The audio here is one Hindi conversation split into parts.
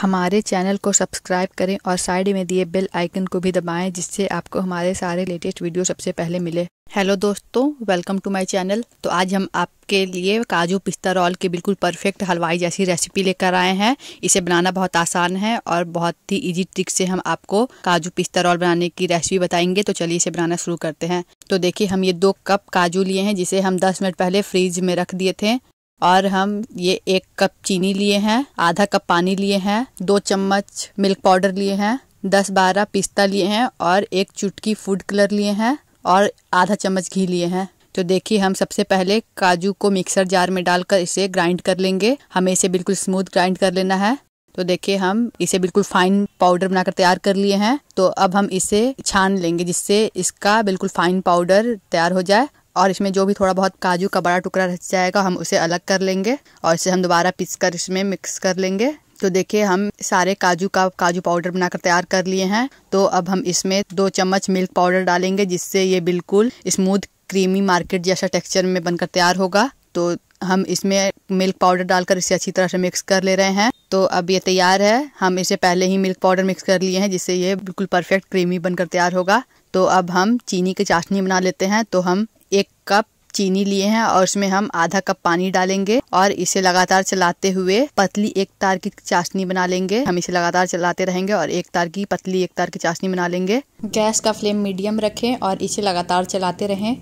हमारे चैनल को सब्सक्राइब करें और साइड में दिए बेल आइकन को भी दबाएं जिससे आपको हमारे सारे लेटेस्ट वीडियो सबसे पहले मिले हेलो दोस्तों वेलकम टू माय चैनल तो आज हम आपके लिए काजू पिस्ता रोल की बिल्कुल परफेक्ट हलवाई जैसी रेसिपी लेकर आए हैं इसे बनाना बहुत आसान है और बहुत ही इजी ट्रिक से हम आपको काजू पिस्ता रोल बनाने की रेसिपी बताएंगे तो चलिए इसे बनाना शुरू करते हैं तो देखिए हम ये दो कप काजू लिए हैं जिसे हम दस मिनट पहले फ्रीज में रख दिए थे और हम ये एक कप चीनी लिए हैं आधा कप पानी लिए हैं दो चम्मच मिल्क पाउडर लिए हैं दस बारह पिस्ता लिए हैं और एक चुटकी फूड कलर लिए हैं और आधा चम्मच घी लिए हैं तो देखिए हम सबसे पहले काजू को मिक्सर जार में डालकर इसे ग्राइंड कर लेंगे हमें इसे बिल्कुल स्मूथ ग्राइंड कर लेना है तो देखिए हम इसे बिल्कुल फाइन पाउडर बनाकर तैयार कर लिए हैं तो अब हम इसे छान लेंगे जिससे इसका बिल्कुल फाइन पाउडर तैयार हो जाए और इसमें जो भी थोड़ा बहुत काजू का बड़ा टुकड़ा रह जाएगा हम उसे अलग कर लेंगे और इसे हम दोबारा पीस कर इसमें मिक्स कर लेंगे तो देखिए हम सारे काजू का काजू पाउडर बनाकर तैयार कर लिए हैं तो अब हम इसमें दो चम्मच मिल्क पाउडर डालेंगे जिससे ये बिल्कुल स्मूथ क्रीमी मार्केट जैसा टेक्सचर में बनकर तैयार होगा तो हम इसमें मिल्क पाउडर डालकर इसे अच्छी तरह से मिक्स कर ले रहे हैं तो अब ये तैयार है हम इसे पहले ही मिल्क पाउडर मिक्स कर लिए हैं जिससे ये बिल्कुल परफेक्ट क्रीमी बनकर तैयार होगा तो अब हम चीनी की चाशनी बना लेते हैं तो हम एक कप चीनी लिए हैं और इसमें हम आधा कप पानी डालेंगे और इसे लगातार चलाते हुए पतली एक तार की चाशनी बना लेंगे हम इसे लगातार चलाते रहेंगे और एक तार की पतली एक तार की चाशनी बना लेंगे गैस का फ्लेम मीडियम रखें और इसे लगातार चलाते रहें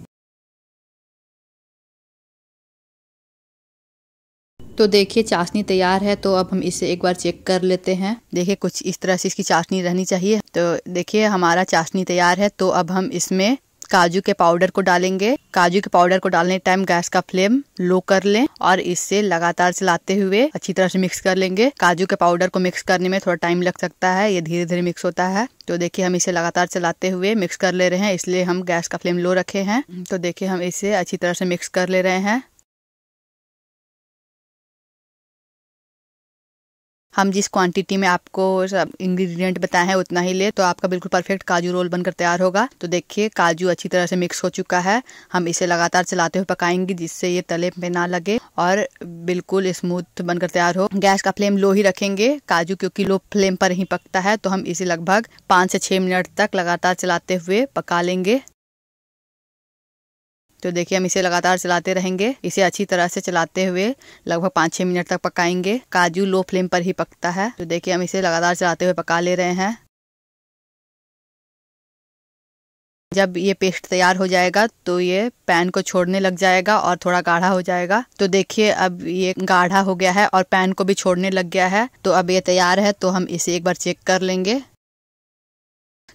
तो देखिए चाशनी तैयार है तो अब हम इसे एक बार चेक कर लेते हैं देखिए कुछ इस तरह से इसकी चाशनी रहनी चाहिए तो देखिए हमारा चाशनी तैयार है तो अब हम इसमें काजू के पाउडर को डालेंगे काजू के पाउडर को डालने टाइम गैस का फ्लेम लो कर लें और इससे लगातार चलाते हुए अच्छी तरह से मिक्स कर लेंगे काजू के पाउडर को मिक्स करने में थोड़ा टाइम लग सकता है ये धीरे धीरे मिक्स होता है तो देखिए हम इसे लगातार चलाते हुए मिक्स कर ले रहे हैं इसलिए हम गैस का फ्लेम लो रखे हैं तो देखिए हम इसे अच्छी तरह से मिक्स कर ले रहे हैं हम जिस क्वांटिटी में आपको सब इंग्रेडिएंट बताए हैं उतना ही ले तो आपका बिल्कुल परफेक्ट काजू रोल बनकर तैयार होगा तो देखिए काजू अच्छी तरह से मिक्स हो चुका है हम इसे लगातार चलाते हुए पकाएंगे जिससे ये तले में ना लगे और बिल्कुल स्मूथ बनकर तैयार हो गैस का फ्लेम लो ही रखेंगे काजू क्योंकि लो फ्लेम पर ही पकता है तो हम इसे लगभग पाँच से छः मिनट तक लगातार चलाते हुए पका लेंगे तो देखिए हम इसे लगातार चलाते रहेंगे इसे अच्छी तरह से चलाते हुए लगभग पाँच छह मिनट तक पकाएंगे काजू लो फ्लेम पर ही पकता है तो देखिए हम इसे लगातार चलाते हुए पका ले रहे हैं जब ये पेस्ट तैयार हो जाएगा तो ये पैन को छोड़ने लग जाएगा और थोड़ा गाढ़ा हो जाएगा तो देखिए अब ये गाढ़ा हो गया है और पैन को भी छोड़ने लग गया है तो अब ये तैयार है तो हम इसे एक बार चेक कर लेंगे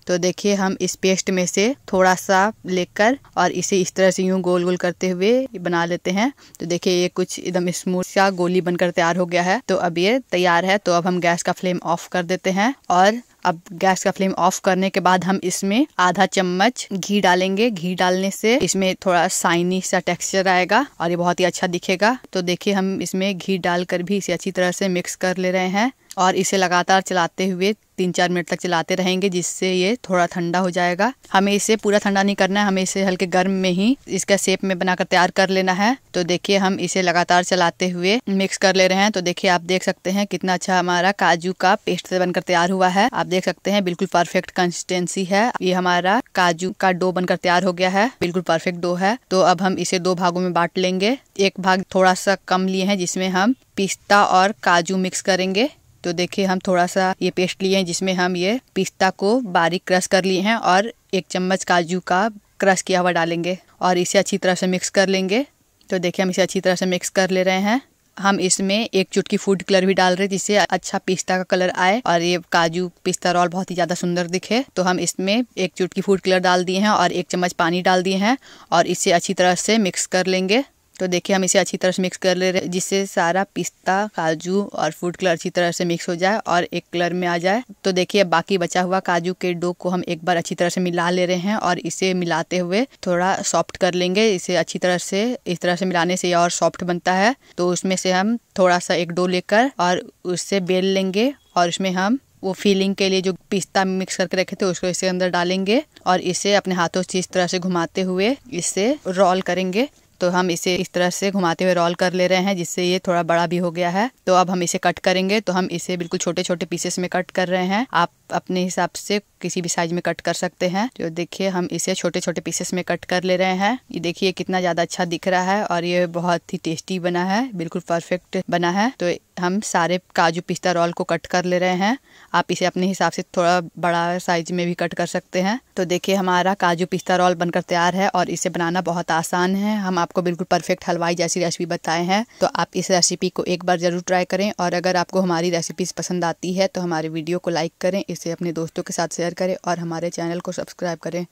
तो देखिए हम इस पेस्ट में से थोड़ा सा लेकर और इसे इस तरह से यूं गोल गोल करते हुए बना लेते हैं तो देखिए ये कुछ एकदम स्मूथ सा गोली बनकर तैयार हो गया है तो अब ये तैयार है तो अब हम गैस का फ्लेम ऑफ कर देते हैं और अब गैस का फ्लेम ऑफ करने के बाद हम इसमें आधा चम्मच घी डालेंगे घी डालने से इसमें थोड़ा साइनी सा टेक्सचर आएगा और ये बहुत ही अच्छा दिखेगा तो देखिए हम इसमें घी डालकर भी इसे अच्छी तरह से मिक्स कर ले रहे हैं और इसे लगातार चलाते हुए तीन चार मिनट तक चलाते रहेंगे जिससे ये थोड़ा ठंडा हो जाएगा हमें इसे पूरा ठंडा नहीं करना है हमें इसे हल्के गर्म में ही इसका शेप में बनाकर तैयार कर लेना है तो देखिए हम इसे लगातार चलाते हुए मिक्स कर ले रहे हैं तो देखिए आप देख सकते हैं कितना अच्छा हमारा काजू का पेस्ट बनकर तैयार हुआ है आप देख सकते हैं बिल्कुल परफेक्ट कंसिस्टेंसी है ये हमारा काजू का डो बनकर तैयार हो गया है बिल्कुल परफेक्ट डो है तो अब हम इसे दो भागों में बांट लेंगे एक भाग थोड़ा सा कम लिए हैं जिसमें हम पिस्ता और काजू मिक्स करेंगे तो देखिए हम थोड़ा सा ये पेस्ट लिए हैं जिसमें हम ये पिस्ता को बारीक क्रश कर लिए हैं और एक चम्मच काजू का क्रश किया हुआ डालेंगे और इसे अच्छी तरह से मिक्स कर लेंगे तो देखिए हम इसे अच्छी तरह से मिक्स कर ले रहे हैं हम इसमें एक चुटकी फूड कलर भी डाल रहे हैं जिससे अच्छा पिस्ता का कलर आए और ये काजू पिस्ता रोल बहुत ही ज़्यादा सुंदर दिखे तो हम इसमें एक चुटकी फूड कलर डाल दिए हैं और एक चम्मच पानी डाल दिए हैं और इसे अच्छी तरह से मिक्स कर लेंगे तो देखिए हम इसे अच्छी तरह से मिक्स कर ले रहे हैं जिससे सारा पिस्ता काजू और फूड कलर अच्छी तरह से मिक्स हो जाए और एक कलर में आ जाए तो देखिए बाकी बचा हुआ काजू के डो को हम एक बार अच्छी तरह से मिला ले रहे हैं और इसे मिलाते हुए थोड़ा सॉफ्ट कर लेंगे इसे अच्छी तरह से इस तरह से मिलाने से और सॉफ्ट बनता है तो उसमें से हम थोड़ा सा एक डो लेकर और उससे बेल लेंगे और उसमें हम वो फीलिंग के लिए जो पिस्ता मिक्स करके रखे थे उसको इसके अंदर डालेंगे और इसे अपने हाथों से इस तरह से घुमाते हुए इसे रोल करेंगे तो हम इसे इस तरह से घुमाते हुए रोल कर ले रहे हैं जिससे ये थोड़ा बड़ा भी हो गया है तो अब हम इसे कट करेंगे तो हम इसे बिल्कुल छोटे छोटे पीसेस में कट कर रहे हैं आप अपने हिसाब से किसी भी साइज में कट कर सकते हैं जो देखिए हम इसे छोटे छोटे पीसेस में कट कर ले रहे हैं ये देखिए कितना ज़्यादा अच्छा दिख रहा है और ये बहुत ही टेस्टी बना है बिल्कुल परफेक्ट बना है तो हम सारे काजू पिस्ता रोल को कट कर ले रहे हैं आप इसे अपने हिसाब से थोड़ा बड़ा साइज में भी कट कर सकते हैं तो देखिए हमारा काजू पिस्ता रोल बनकर तैयार है और इसे बनाना बहुत आसान है हम आपको बिल्कुल परफेक्ट हलवाई जैसी रेसिपी बताए हैं तो आप इस रेसिपी को एक बार ज़रूर ट्राई करें और अगर आपको हमारी रेसिपीज़ पसंद आती है तो हमारे वीडियो को लाइक करें इस इसे अपने दोस्तों के साथ शेयर करें और हमारे चैनल को सब्सक्राइब करें